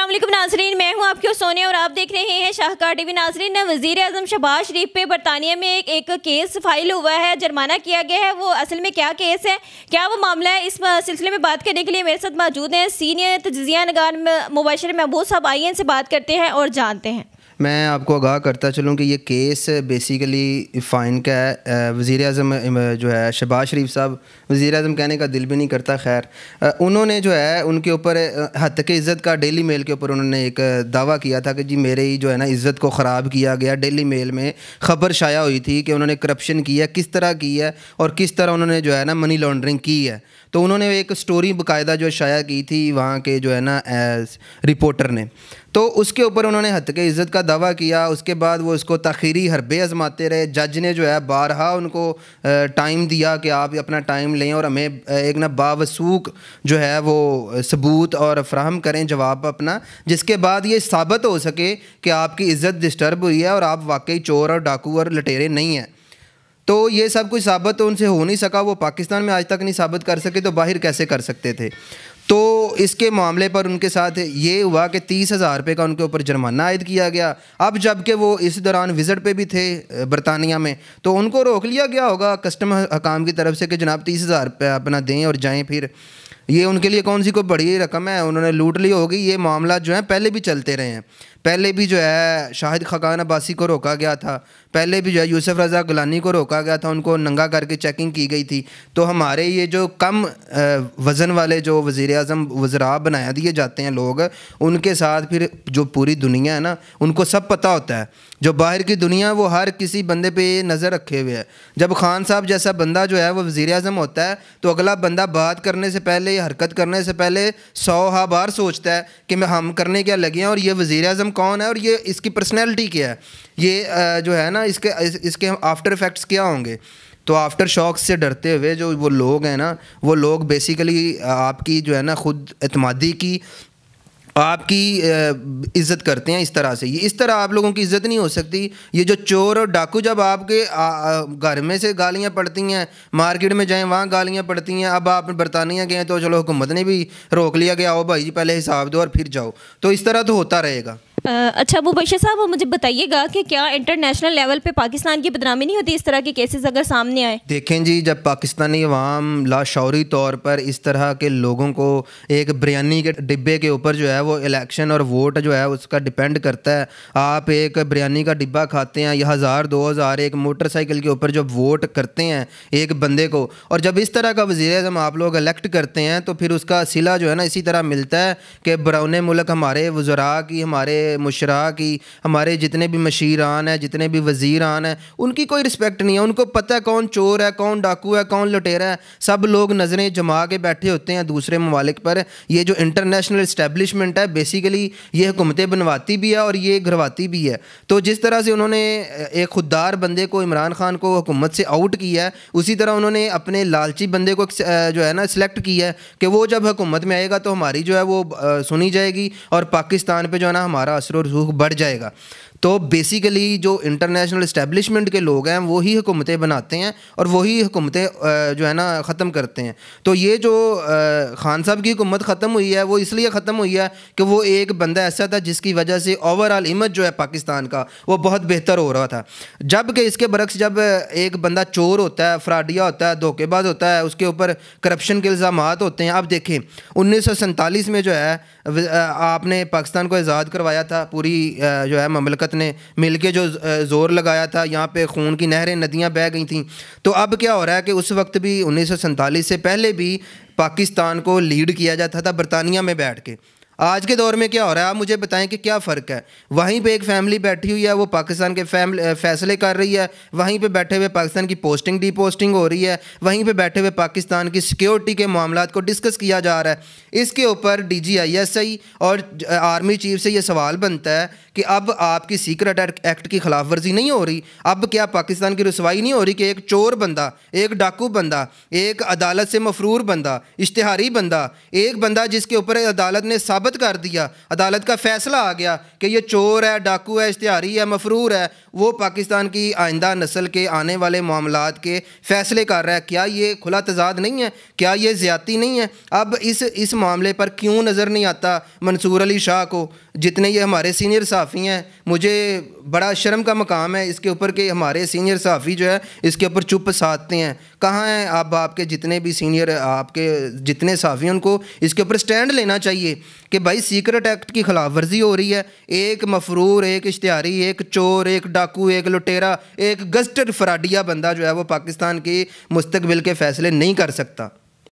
अल्लाम नाजरीन मैं हूं आपके सोनिया और आप देख रहे हैं शाहकार टीवी नाजरीन वजीर अजम शहबाज शरीफ पे बरतानिया में एक, एक केस फाइल हुआ है जुर्माना किया गया है वो असल में क्या केस है क्या वो मामला है इस सिलसिले में बात करने के लिए मेरे साथ मौजूद हैं सीनियर तजिया नगार मुबाशर महबूब साहब आइए इनसे बात करते हैं और जानते हैं मैं आपको आगाह करता चलूँ कि ये केस बेसिकली फ़ाइन का है वज़ी अजम जो है शहबाज शरीफ साहब वज़ी अजम कहने का दिल भी नहीं करता खैर उन्होंने जो है उनके ऊपर हद के इज़्ज़त का डेली मेल के ऊपर उन्होंने एक दावा किया था कि जी मेरे ही जो है ना इज़्ज़त को ख़राब किया गया डेली मेल में ख़बर शाया हुई थी कि उन्होंने करप्शन किया है किस तरह की है और किस तरह उन्होंने जो है ना मनी लॉन्ड्रिंग की है तो उन्होंने एक स्टोरी बाकायदा जो शाया की थी वहाँ के जो है ना रिपोर्टर ने तो उसके ऊपर उन्होंने हत के इज़्ज़त का दावा किया उसके बाद वो उसको तखीरी हरबे आजमाते रहे जज ने जो है बारहा उनको टाइम दिया कि आप अपना टाइम लें और हमें एक ना बावसूक जो है वो सबूत और फ्राहम करें जवाब अपना जिसके बाद ये साबित हो सके कि आपकी इज़्ज़त डिस्टर्ब हुई है और आप वाकई चोर और डाकू और लटेरे नहीं हैं तो ये सब कुछ साबित तो उनसे हो नहीं सका वो पाकिस्तान में आज तक नहीं साबित कर सके तो बाहर कैसे कर सकते थे तो इसके मामले पर उनके साथ ये हुआ कि तीस हज़ार रुपये का उनके ऊपर जुर्माना आयद किया गया अब जबकि वो इस दौरान विज़िट पे भी थे बरतानिया में तो उनको रोक लिया गया होगा कस्टम हकाम की तरफ से कि जनाब तीस हज़ार रुपये अपना दें और जाएं फिर ये उनके लिए कौन सी कोई बड़ी रकम है उन्होंने लूट ली होगी ये मामला जो है पहले भी चलते रहे हैं पहले भी जो है शाहिद खकान अब्बासी को रोका गया था पहले भी जो है यूसुफ रज़ा गुलानी को रोका गया था उनको नंगा करके चेकिंग की गई थी तो हमारे ये जो कम वज़न वाले जो वज़ी अजम वज़रा बना दिए जाते हैं लोग उनके साथ फिर जो पूरी दुनिया है ना उनको सब पता होता है जो बाहर की दुनिया वो हर किसी बंदे पर नज़र रखे हुए है जब खान साहब जैसा बंदा जो है वो वज़ी अजम होता है तो अगला बंदा बात करने से पहले हरकत करने से पहले सौ हा बार सोचता है कि मैं हम करने क्या लगे हैं और ये वज़ी अजम कौन है और ये इसकी पर्सनैलिटी क्या है ये जो है ना इसके इसके आफ्टर इफ़ेक्ट्स क्या होंगे तो आफ्टर शॉक्स से डरते हुए जो वो लोग हैं ना वो लोग बेसिकली आपकी जो है ना खुद अतमादी की आपकी इज्जत करते हैं इस तरह से ये इस तरह आप लोगों की इज्जत नहीं हो सकती ये जो चोर और डाकू जब आपके घर में से गालियाँ पड़ती हैं मार्केट में जाएं वहाँ गालियाँ पड़ती हैं अब आप बरतानिया गए तो चलो हुकूमत ने भी रोक लिया गया आओ भाई जी पहले हिसाब दो और फिर जाओ तो इस तरह तो होता रहेगा अच्छा वो बशर साहब वो मुझे बताइएगा कि क्या इंटरनेशनल लेवल पे पाकिस्तान की बदनामी नहीं होती इस तरह के केसेस अगर सामने आए देखें जी जब पाकिस्तानी अवाम लाशौरी तौर पर इस तरह के लोगों को एक बिरयानी के डिब्बे के ऊपर जो है वो इलेक्शन और वोट जो है उसका डिपेंड करता है आप एक बिरयानी का डिब्बा खाते हैं या हज़ार दो हज़ार एक मोटरसाइकिल के ऊपर जब वोट करते हैं एक बंदे को और जब इस तरह का वजी अजम आप लोग इलेक्ट करते हैं तो फिर उसका सिला जो है ना इसी तरह मिलता है कि बरौने मुल्क हमारे वज़रा की हमारे मुशरा की हमारे जितने भी मशीरान हैं जितने भी वज़ीरान हैं उनकी कोई रिस्पेक्ट नहीं है उनको पता है कौन चोर है कौन डाकू है कौन लुटेरा है सब लोग नज़रें जमा के बैठे होते हैं दूसरे ममालिक पर ये जो इंटरनेशनल इस्टेबलिशमेंट है बेसिकली ये हुकूमतें बनवाती भी है और ये घरवाती भी है तो जिस तरह से उन्होंने एक खुददार बंदे को इमरान खान को हुकूमत से आउट किया है उसी तरह उन्होंने अपने लालची बंदे को जो है ना सिलेक्ट किया है कि वो जब हुकूमत में आएगा तो हमारी जो है वो सुनी जाएगी और पाकिस्तान पर जो है ना हमारा असर और रूह बढ़ जाएगा तो बेसिकली जो इंटरनेशनल इस्टेब्लिशमेंट के लोग हैं वही हुकूमतें बनाते हैं और वही हुकूमतें जो है ना ख़त्म करते हैं तो ये जो खान साहब की हुकूमत ख़त्म हुई है वो इसलिए ख़त्म हुई है कि वो एक बंदा ऐसा था जिसकी वजह से ओवरऑल इमेज जो है पाकिस्तान का वो बहुत बेहतर हो रहा था जबकि इसके बरक्स जब एक बंदा चोर होता है फ्राडिया होता है धोखेबाज होता है उसके ऊपर करप्शन के इल्ज़ाम होते हैं आप देखें उन्नीस में जो है आपने पाकिस्तान को आज़ाद करवाया था पूरी जो है ममलकत ने मिल के जो ज़ोर लगाया था यहाँ पे खून की नहरें नदियाँ बह गई थी तो अब क्या हो रहा है कि उस वक्त भी उन्नीस से पहले भी पाकिस्तान को लीड किया जाता था बरतानिया में बैठ के आज के दौर में क्या हो रहा है आप मुझे बताएं कि क्या फ़र्क है वहीं पे एक फैमिली बैठी हुई है वो पाकिस्तान के फैसले कर रही है वहीं पे बैठे हुए पाकिस्तान की पोस्टिंग डी पोस्टिंग हो रही है वहीं पे बैठे हुए पाकिस्तान की सिक्योरिटी के मामला को डिस्कस किया जा रहा है इसके ऊपर D G I S I और आर्मी चीफ से ये सवाल बनता है कि अब आपकी सीक्रेट एक्ट की खिलाफ वर्जी नहीं हो रही अब क्या पाकिस्तान की रसवाई नहीं हो रही कि एक चोर बंदा एक डाकू बंदा एक अदालत से मफरूर बंदा इश्तहारी बंदा एक बंदा जिसके ऊपर अदालत ने सब साबित कर दिया अदालत का फैसला आ गया कि ये चोर है डाकू है इश्तिहारी है मफरूर है वो पाकिस्तान की आइंदा नस्ल के आने वाले मामला के फैसले कर रहा है क्या ये खुला तजाद नहीं है क्या ये ज्यादी नहीं है अब इस इस मामले पर क्यों नज़र नहीं आता मंसूर अली शाह को जितने ये हमारे सीनियर साफ़ी हैं मुझे बड़ा शर्म का मकाम है इसके ऊपर के हमारे सीनियर साफ़ी जो है इसके ऊपर चुप साधते हैं कहाँ हैं आप आपके जितने भी सीनियर आपके जितने साफ़ी उनको इसके ऊपर स्टैंड लेना चाहिए कि भाई सीक्रेट एक्ट की खिलाफ वर्जी हो रही है एक मफरूर एक इश्तिहारी एक चोर एक डाकू एक लुटेरा एक गस्टर फराडिया बंदा जो है वो पाकिस्तान की मुस्तबिल के फैसले नहीं कर सकता